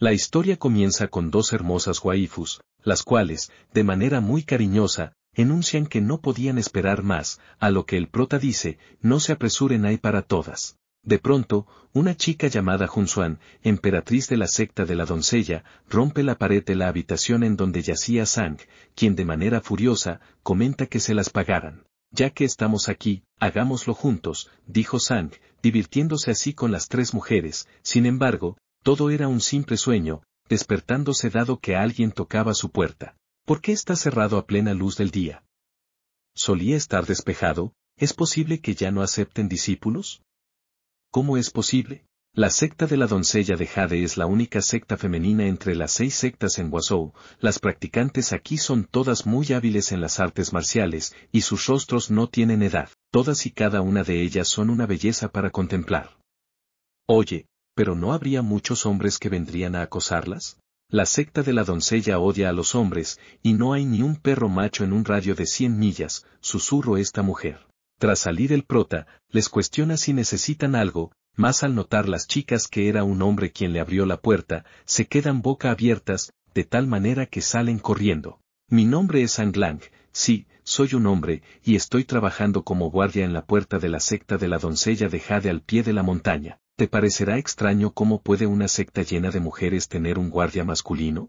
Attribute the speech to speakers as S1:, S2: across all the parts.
S1: La historia comienza con dos hermosas waifus, las cuales, de manera muy cariñosa, enuncian que no podían esperar más, a lo que el prota dice, no se apresuren hay para todas. De pronto, una chica llamada Junsuan, emperatriz de la secta de la doncella, rompe la pared de la habitación en donde yacía Sang, quien de manera furiosa, comenta que se las pagaran. Ya que estamos aquí, hagámoslo juntos, dijo Sang, divirtiéndose así con las tres mujeres, sin embargo, todo era un simple sueño, despertándose dado que alguien tocaba su puerta. ¿Por qué está cerrado a plena luz del día? ¿Solía estar despejado? ¿Es posible que ya no acepten discípulos? ¿Cómo es posible? La secta de la doncella de Jade es la única secta femenina entre las seis sectas en Guazhou, las practicantes aquí son todas muy hábiles en las artes marciales, y sus rostros no tienen edad, todas y cada una de ellas son una belleza para contemplar. Oye, pero ¿no habría muchos hombres que vendrían a acosarlas? La secta de la doncella odia a los hombres, y no hay ni un perro macho en un radio de 100 millas, susurro esta mujer. Tras salir el prota, les cuestiona si necesitan algo, más al notar las chicas que era un hombre quien le abrió la puerta, se quedan boca abiertas, de tal manera que salen corriendo. Mi nombre es Anglang, sí, soy un hombre, y estoy trabajando como guardia en la puerta de la secta de la doncella de Jade al pie de la montaña. ¿Te parecerá extraño cómo puede una secta llena de mujeres tener un guardia masculino?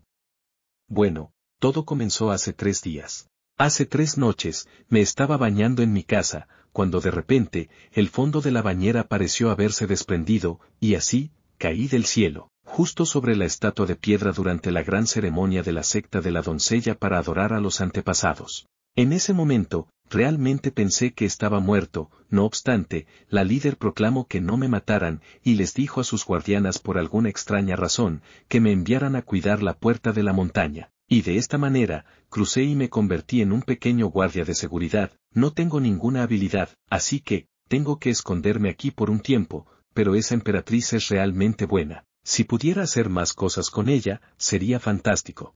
S1: Bueno, todo comenzó hace tres días. Hace tres noches, me estaba bañando en mi casa, cuando de repente, el fondo de la bañera pareció haberse desprendido, y así, caí del cielo, justo sobre la estatua de piedra durante la gran ceremonia de la secta de la doncella para adorar a los antepasados. En ese momento, Realmente pensé que estaba muerto, no obstante, la líder proclamó que no me mataran, y les dijo a sus guardianas por alguna extraña razón, que me enviaran a cuidar la puerta de la montaña. Y de esta manera, crucé y me convertí en un pequeño guardia de seguridad, no tengo ninguna habilidad, así que, tengo que esconderme aquí por un tiempo, pero esa emperatriz es realmente buena. Si pudiera hacer más cosas con ella, sería fantástico.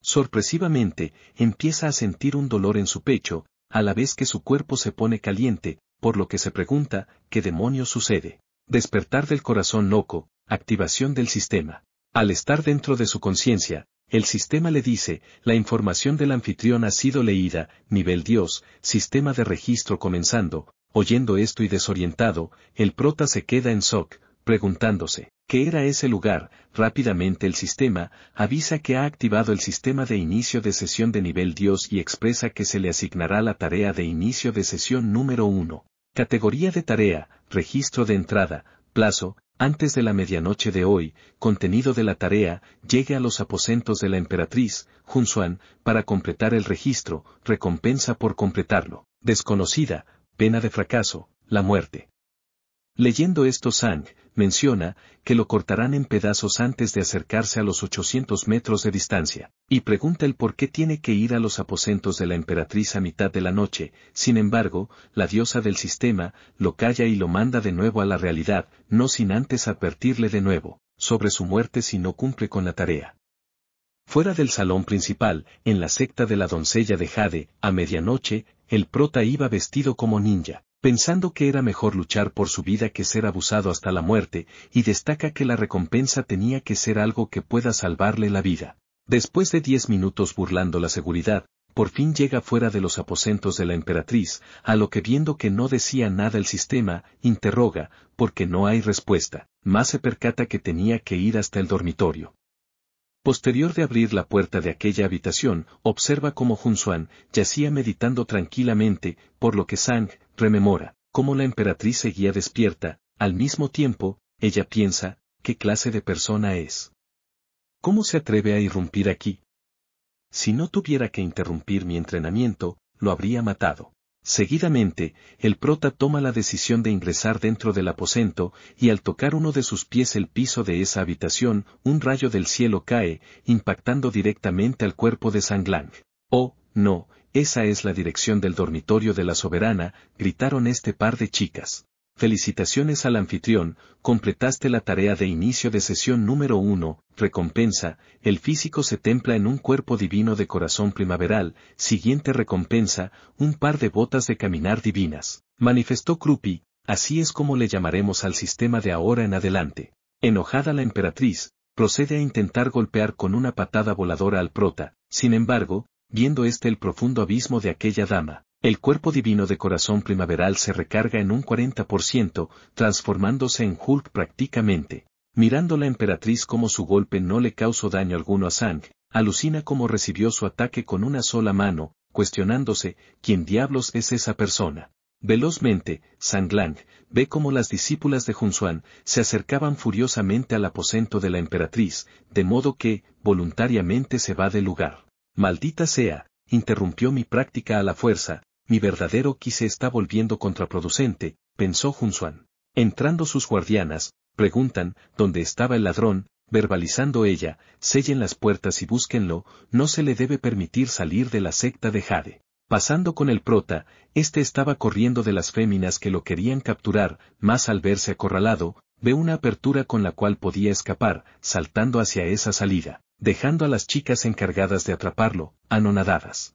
S1: Sorpresivamente, empieza a sentir un dolor en su pecho, a la vez que su cuerpo se pone caliente, por lo que se pregunta, ¿qué demonios sucede? Despertar del corazón loco, activación del sistema. Al estar dentro de su conciencia, el sistema le dice, la información del anfitrión ha sido leída, nivel Dios, sistema de registro comenzando, oyendo esto y desorientado, el prota se queda en shock, preguntándose, que era ese lugar, rápidamente el sistema, avisa que ha activado el sistema de inicio de sesión de nivel Dios y expresa que se le asignará la tarea de inicio de sesión número 1. Categoría de tarea, registro de entrada, plazo, antes de la medianoche de hoy, contenido de la tarea, llegue a los aposentos de la emperatriz, Junsuan, para completar el registro, recompensa por completarlo, desconocida, pena de fracaso, la muerte. Leyendo esto Sang, menciona, que lo cortarán en pedazos antes de acercarse a los 800 metros de distancia, y pregunta el por qué tiene que ir a los aposentos de la emperatriz a mitad de la noche, sin embargo, la diosa del sistema, lo calla y lo manda de nuevo a la realidad, no sin antes advertirle de nuevo, sobre su muerte si no cumple con la tarea. Fuera del salón principal, en la secta de la doncella de Jade, a medianoche, el prota iba vestido como ninja, pensando que era mejor luchar por su vida que ser abusado hasta la muerte, y destaca que la recompensa tenía que ser algo que pueda salvarle la vida. Después de diez minutos burlando la seguridad, por fin llega fuera de los aposentos de la emperatriz, a lo que viendo que no decía nada el sistema, interroga, porque no hay respuesta, más se percata que tenía que ir hasta el dormitorio. Posterior de abrir la puerta de aquella habitación, observa cómo Junsuan yacía meditando tranquilamente, por lo que Sang, rememora, cómo la emperatriz seguía despierta, al mismo tiempo, ella piensa, ¿qué clase de persona es? ¿Cómo se atreve a irrumpir aquí? Si no tuviera que interrumpir mi entrenamiento, lo habría matado. Seguidamente, el prota toma la decisión de ingresar dentro del aposento, y al tocar uno de sus pies el piso de esa habitación, un rayo del cielo cae, impactando directamente al cuerpo de Sanglang. Oh, no, esa es la dirección del dormitorio de la soberana, gritaron este par de chicas. Felicitaciones al anfitrión, completaste la tarea de inicio de sesión número uno, recompensa, el físico se templa en un cuerpo divino de corazón primaveral, siguiente recompensa, un par de botas de caminar divinas. Manifestó Krupi, así es como le llamaremos al sistema de ahora en adelante. Enojada la emperatriz, procede a intentar golpear con una patada voladora al prota, sin embargo, viendo este el profundo abismo de aquella dama. El cuerpo divino de corazón primaveral se recarga en un 40%, transformándose en Hulk prácticamente. Mirando la emperatriz como su golpe no le causó daño alguno a Sang, alucina cómo recibió su ataque con una sola mano, cuestionándose, ¿quién diablos es esa persona? Velozmente, Lang ve cómo las discípulas de Junsuan se acercaban furiosamente al aposento de la emperatriz, de modo que, voluntariamente se va del lugar. Maldita sea, interrumpió mi práctica a la fuerza, mi verdadero quise está volviendo contraproducente, pensó Junsuan. Entrando sus guardianas, preguntan, ¿dónde estaba el ladrón? verbalizando ella, sellen las puertas y búsquenlo, no se le debe permitir salir de la secta de Jade. Pasando con el prota, este estaba corriendo de las féminas que lo querían capturar, más al verse acorralado, ve una apertura con la cual podía escapar, saltando hacia esa salida dejando a las chicas encargadas de atraparlo, anonadadas.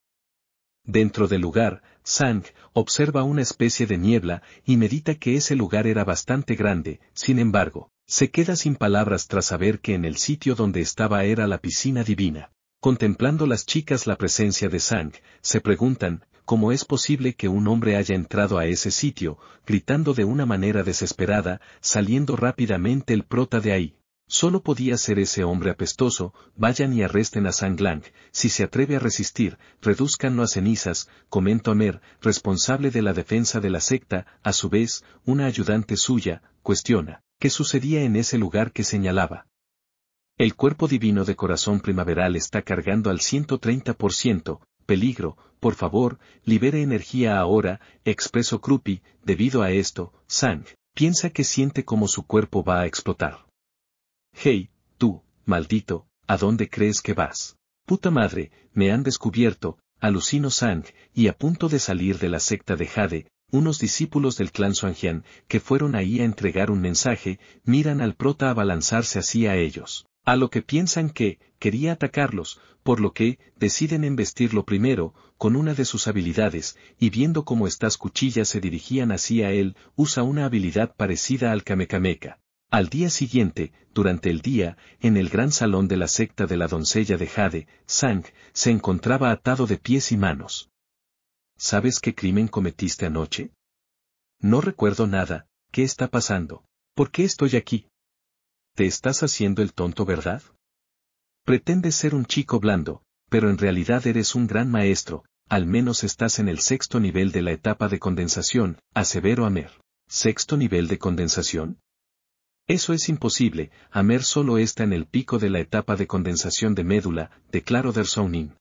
S1: Dentro del lugar, Sang observa una especie de niebla y medita que ese lugar era bastante grande, sin embargo, se queda sin palabras tras saber que en el sitio donde estaba era la piscina divina. Contemplando las chicas la presencia de Sang, se preguntan, ¿cómo es posible que un hombre haya entrado a ese sitio, gritando de una manera desesperada, saliendo rápidamente el prota de ahí? Solo podía ser ese hombre apestoso, vayan y arresten a Lang, si se atreve a resistir, reduzcanlo a cenizas, comentó Amer, responsable de la defensa de la secta, a su vez, una ayudante suya, cuestiona, ¿qué sucedía en ese lugar que señalaba? El cuerpo divino de corazón primaveral está cargando al 130%, peligro, por favor, libere energía ahora, expresó Krupi, debido a esto, Sang, piensa que siente como su cuerpo va a explotar. Hey, tú, maldito, ¿a dónde crees que vas? Puta madre, me han descubierto, alucino Sang, y a punto de salir de la secta de Jade, unos discípulos del clan Suanjian, que fueron ahí a entregar un mensaje, miran al prota abalanzarse hacia ellos. A lo que piensan que, quería atacarlos, por lo que, deciden embestirlo primero, con una de sus habilidades, y viendo cómo estas cuchillas se dirigían hacia él, usa una habilidad parecida al Kamekameka. Al día siguiente, durante el día, en el gran salón de la secta de la doncella de Jade, Sang se encontraba atado de pies y manos. ¿Sabes qué crimen cometiste anoche? No recuerdo nada, ¿qué está pasando? ¿Por qué estoy aquí? Te estás haciendo el tonto, ¿verdad? Pretendes ser un chico blando, pero en realidad eres un gran maestro, al menos estás en el sexto nivel de la etapa de condensación, asevero Amer. ¿Sexto nivel de condensación? Eso es imposible, Amer solo está en el pico de la etapa de condensación de médula, declaró Dersounin.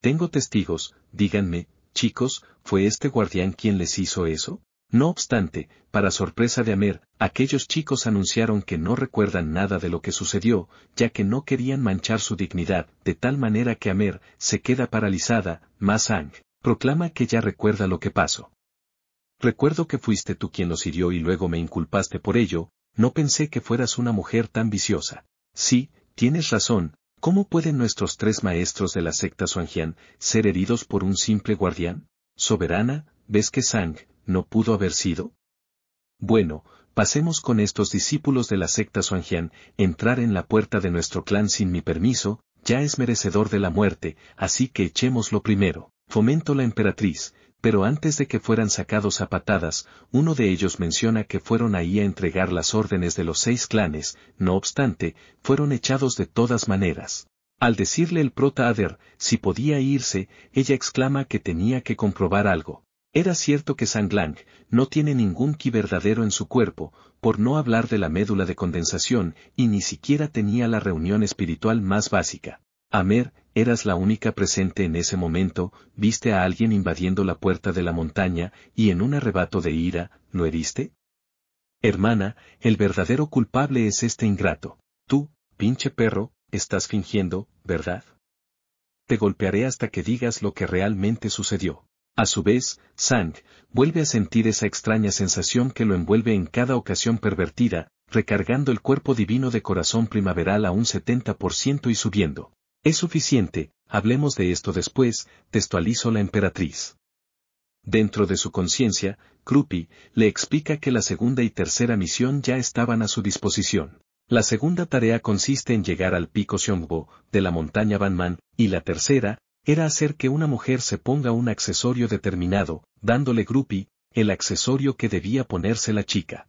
S1: Tengo testigos, díganme, chicos, ¿fue este guardián quien les hizo eso? No obstante, para sorpresa de Amer, aquellos chicos anunciaron que no recuerdan nada de lo que sucedió, ya que no querían manchar su dignidad, de tal manera que Amer se queda paralizada, más Ang proclama que ya recuerda lo que pasó. Recuerdo que fuiste tú quien los hirió y luego me inculpaste por ello, no pensé que fueras una mujer tan viciosa. Sí, tienes razón, ¿cómo pueden nuestros tres maestros de la secta Suanjian ser heridos por un simple guardián? Soberana, ¿ves que Sang no pudo haber sido? Bueno, pasemos con estos discípulos de la secta Suanjian, entrar en la puerta de nuestro clan sin mi permiso, ya es merecedor de la muerte, así que echemos lo primero. Fomento la emperatriz, pero antes de que fueran sacados a patadas, uno de ellos menciona que fueron ahí a entregar las órdenes de los seis clanes, no obstante, fueron echados de todas maneras. Al decirle el prota Ader si podía irse, ella exclama que tenía que comprobar algo. Era cierto que Sanglang no tiene ningún ki verdadero en su cuerpo, por no hablar de la médula de condensación, y ni siquiera tenía la reunión espiritual más básica. Amer eras la única presente en ese momento, viste a alguien invadiendo la puerta de la montaña, y en un arrebato de ira, ¿lo heriste? Hermana, el verdadero culpable es este ingrato. Tú, pinche perro, estás fingiendo, ¿verdad? Te golpearé hasta que digas lo que realmente sucedió. A su vez, Sang, vuelve a sentir esa extraña sensación que lo envuelve en cada ocasión pervertida, recargando el cuerpo divino de corazón primaveral a un 70% y subiendo. Es suficiente, hablemos de esto después, textualizó la emperatriz. Dentro de su conciencia, Krupi le explica que la segunda y tercera misión ya estaban a su disposición. La segunda tarea consiste en llegar al pico Xiongbo, de la montaña Banman, y la tercera, era hacer que una mujer se ponga un accesorio determinado, dándole Grupi, el accesorio que debía ponerse la chica.